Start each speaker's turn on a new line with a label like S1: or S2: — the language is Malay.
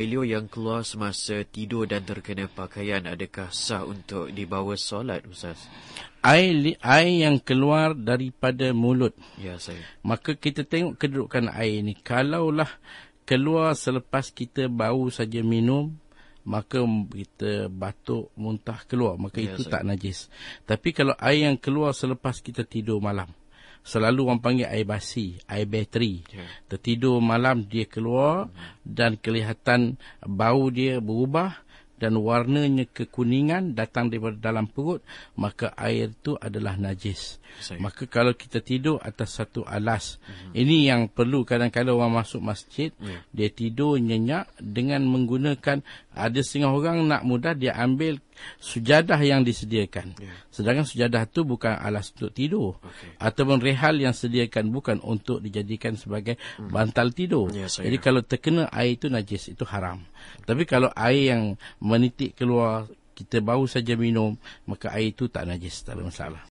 S1: Helio yang keluar semasa tidur dan terkena pakaian adakah sah untuk dibawa solat Ustaz?
S2: Air, air yang keluar daripada mulut. Ya saya. Maka kita tengok kedudukan air ini. Kalaulah keluar selepas kita bau saja minum, maka kita batuk muntah keluar. Maka ya, itu saya. tak najis. Tapi kalau air yang keluar selepas kita tidur malam selalu orang panggil air basi, air bateri. Yeah. Tertidur malam dia keluar dan kelihatan bau dia berubah dan warnanya kekuningan datang daripada dalam perut, maka air itu adalah najis. Sorry. Maka kalau kita tidur atas satu alas, uh-huh. ini yang perlu kadang-kadang orang masuk masjid, yeah. dia tidur nyenyak dengan menggunakan ada setengah orang nak mudah dia ambil sujadah yang disediakan. Yeah. Sedangkan sujadah tu bukan alas untuk tidur. Okay. Ataupun rehal yang sediakan bukan untuk dijadikan sebagai hmm. bantal tidur. Yeah, Jadi kalau terkena air itu najis, itu haram. Tapi kalau air yang menitik keluar, kita baru saja minum, maka air itu tak najis, tak ada masalah.